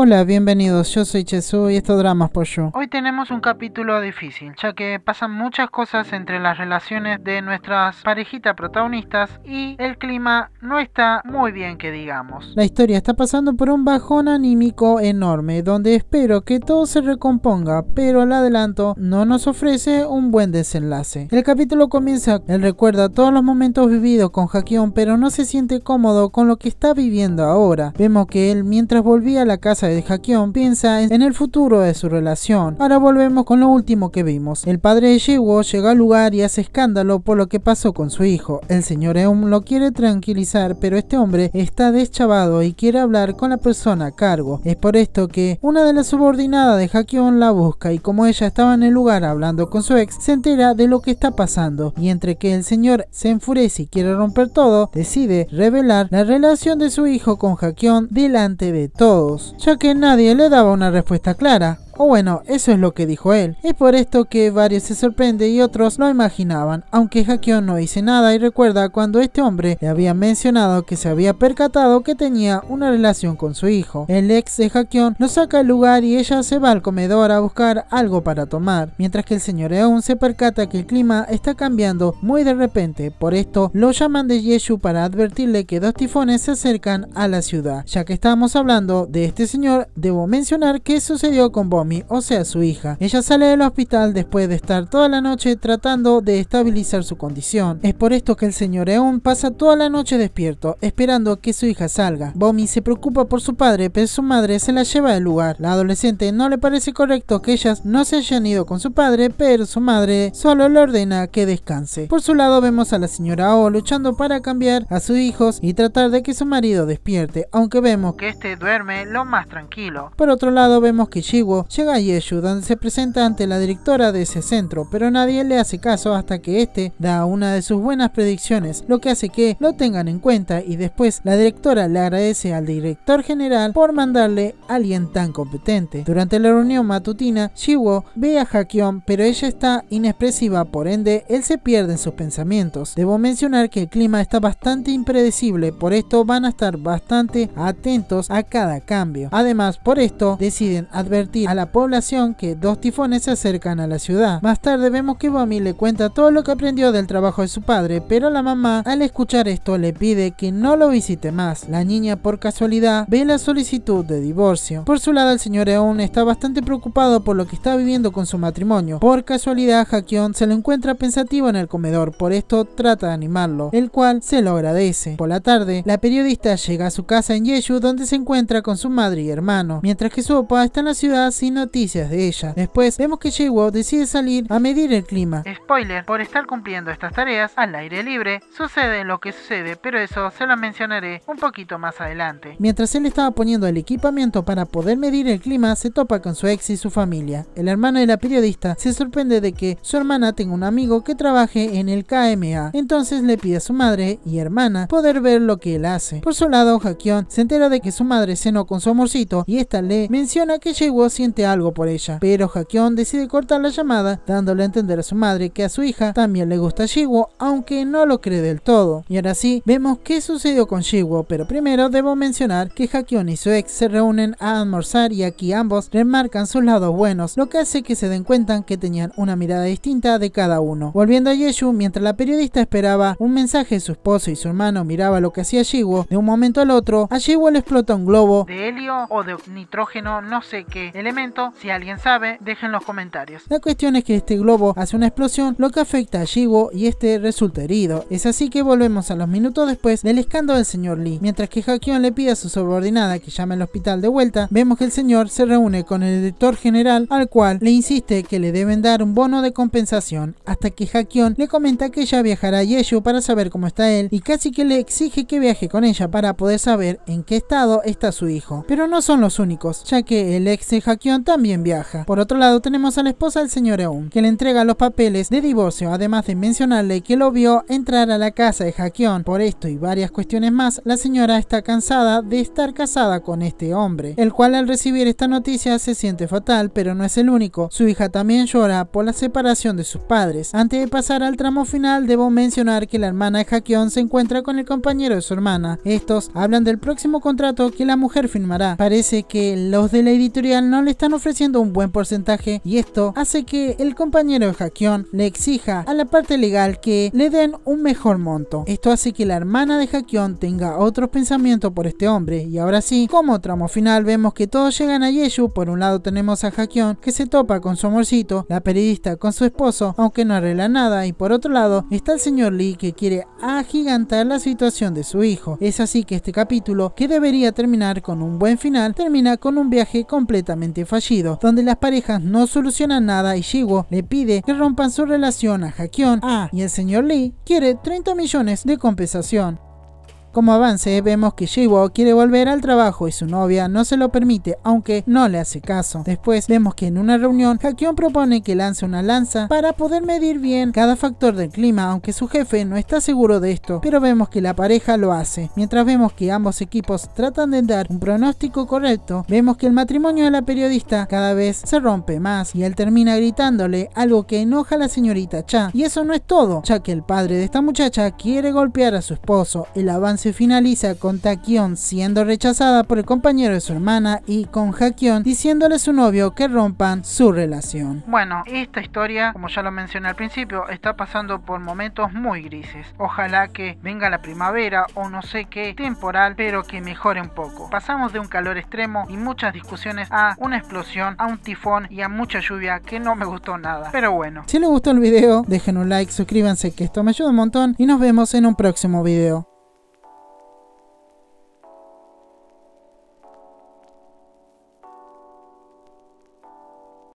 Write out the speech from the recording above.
Hola, bienvenidos. Yo soy Chesu y esto es Dramas Yo. Hoy tenemos un capítulo difícil, ya que pasan muchas cosas entre las relaciones de nuestras parejitas protagonistas y el clima no está muy bien que digamos. La historia está pasando por un bajón anímico enorme, donde espero que todo se recomponga, pero al adelanto no nos ofrece un buen desenlace. El capítulo comienza, él recuerda todos los momentos vividos con Hakion, pero no se siente cómodo con lo que está viviendo ahora. Vemos que él mientras volvía a la casa de Hakion piensa en el futuro de su relación. Ahora volvemos con lo último que vimos. El padre de Jiwo llega al lugar y hace escándalo por lo que pasó con su hijo. El señor Eum lo quiere tranquilizar, pero este hombre está deschavado y quiere hablar con la persona a cargo. Es por esto que una de las subordinadas de Hakion la busca y como ella estaba en el lugar hablando con su ex, se entera de lo que está pasando y entre que el señor se enfurece y quiere romper todo, decide revelar la relación de su hijo con Hakion delante de todos que nadie le daba una respuesta clara. O bueno, eso es lo que dijo él. Es por esto que varios se sorprenden y otros lo imaginaban, aunque Hakyon no dice nada y recuerda cuando este hombre le había mencionado que se había percatado que tenía una relación con su hijo. El ex de Hakion lo saca al lugar y ella se va al comedor a buscar algo para tomar, mientras que el señor Eun se percata que el clima está cambiando muy de repente, por esto lo llaman de Yeshu para advertirle que dos tifones se acercan a la ciudad. Ya que estamos hablando de este señor, debo mencionar qué sucedió con Bomb o sea su hija. Ella sale del hospital después de estar toda la noche tratando de estabilizar su condición. Es por esto que el señor Eun pasa toda la noche despierto, esperando que su hija salga. Bomi se preocupa por su padre, pero su madre se la lleva del lugar. La adolescente no le parece correcto que ellas no se hayan ido con su padre, pero su madre solo le ordena que descanse. Por su lado vemos a la señora O luchando para cambiar a sus hijos y tratar de que su marido despierte, aunque vemos que este duerme lo más tranquilo. Por otro lado vemos que Shiwo Llega Yeshu, donde se presenta ante la directora de ese centro, pero nadie le hace caso hasta que este da una de sus buenas predicciones, lo que hace que lo tengan en cuenta y después la directora le agradece al director general por mandarle a alguien tan competente. Durante la reunión matutina, Shiwo ve a Hakion, pero ella está inexpresiva, por ende él se pierde en sus pensamientos. Debo mencionar que el clima está bastante impredecible, por esto van a estar bastante atentos a cada cambio. Además, por esto deciden advertir a la población que dos tifones se acercan a la ciudad. Más tarde vemos que Bomi le cuenta todo lo que aprendió del trabajo de su padre, pero la mamá al escuchar esto le pide que no lo visite más. La niña por casualidad ve la solicitud de divorcio. Por su lado el señor Eun está bastante preocupado por lo que está viviendo con su matrimonio. Por casualidad Hakion se lo encuentra pensativo en el comedor, por esto trata de animarlo, el cual se lo agradece. Por la tarde la periodista llega a su casa en Yeshu donde se encuentra con su madre y hermano, mientras que su papá está en la ciudad sin noticias de ella. Después vemos que Jiwo decide salir a medir el clima. Spoiler, por estar cumpliendo estas tareas al aire libre, sucede lo que sucede, pero eso se lo mencionaré un poquito más adelante. Mientras él estaba poniendo el equipamiento para poder medir el clima, se topa con su ex y su familia. El hermano de la periodista se sorprende de que su hermana tenga un amigo que trabaje en el KMA. Entonces le pide a su madre y hermana poder ver lo que él hace. Por su lado, Hakion se entera de que su madre cenó con su amorcito y esta le menciona que Jiwo siente algo por ella, pero Hakion decide cortar la llamada, dándole a entender a su madre que a su hija también le gusta Shiwo, aunque no lo cree del todo. Y ahora sí, vemos qué sucedió con Shiwo. pero primero debo mencionar que Hakion y su ex se reúnen a almorzar y aquí ambos remarcan sus lados buenos, lo que hace que se den cuenta que tenían una mirada distinta de cada uno. Volviendo a Yeshu, mientras la periodista esperaba un mensaje de su esposo y su hermano miraba lo que hacía Shiwo de un momento al otro, a Shiwo le explota un globo de helio o de nitrógeno, no sé qué elemento si alguien sabe, dejen los comentarios. La cuestión es que este globo hace una explosión, lo que afecta a Jiwo y este resulta herido. Es así que volvemos a los minutos después del escándalo del señor Lee. Mientras que Hakion le pide a su subordinada que llame al hospital de vuelta, vemos que el señor se reúne con el director general al cual le insiste que le deben dar un bono de compensación, hasta que Hakion le comenta que ella viajará a Yeshu para saber cómo está él y casi que le exige que viaje con ella para poder saber en qué estado está su hijo. Pero no son los únicos, ya que el ex de Hakion también viaja. Por otro lado tenemos a la esposa del señor Eun, que le entrega los papeles de divorcio, además de mencionarle que lo vio entrar a la casa de Hakion. Por esto y varias cuestiones más, la señora está cansada de estar casada con este hombre, el cual al recibir esta noticia se siente fatal, pero no es el único. Su hija también llora por la separación de sus padres. Antes de pasar al tramo final, debo mencionar que la hermana de Hakion se encuentra con el compañero de su hermana. Estos hablan del próximo contrato que la mujer firmará. Parece que los de la editorial no le están ofreciendo un buen porcentaje y esto hace que el compañero de Hakion le exija a la parte legal que le den un mejor monto. Esto hace que la hermana de Hakion tenga otros pensamientos por este hombre y ahora sí, como tramo final vemos que todos llegan a Yeshu, por un lado tenemos a Hakion que se topa con su amorcito, la periodista con su esposo, aunque no arregla nada y por otro lado está el señor Lee que quiere agigantar la situación de su hijo. Es así que este capítulo, que debería terminar con un buen final, termina con un viaje completamente fallido donde las parejas no solucionan nada y Shiwo le pide que rompan su relación a Hakion ah, y el señor Lee quiere 30 millones de compensación. Como avance, vemos que Jiwo quiere volver al trabajo y su novia no se lo permite, aunque no le hace caso. Después vemos que en una reunión, Hakion propone que lance una lanza para poder medir bien cada factor del clima, aunque su jefe no está seguro de esto, pero vemos que la pareja lo hace. Mientras vemos que ambos equipos tratan de dar un pronóstico correcto, vemos que el matrimonio de la periodista cada vez se rompe más y él termina gritándole algo que enoja a la señorita Cha. Y eso no es todo, ya que el padre de esta muchacha quiere golpear a su esposo. El avance se finaliza con Taquión siendo rechazada por el compañero de su hermana y con Hakion diciéndole a su novio que rompan su relación. Bueno, esta historia, como ya lo mencioné al principio, está pasando por momentos muy grises. Ojalá que venga la primavera o no sé qué temporal, pero que mejore un poco. Pasamos de un calor extremo y muchas discusiones a una explosión, a un tifón y a mucha lluvia que no me gustó nada. Pero bueno. Si les gustó el video, dejen un like, suscríbanse que esto me ayuda un montón y nos vemos en un próximo video.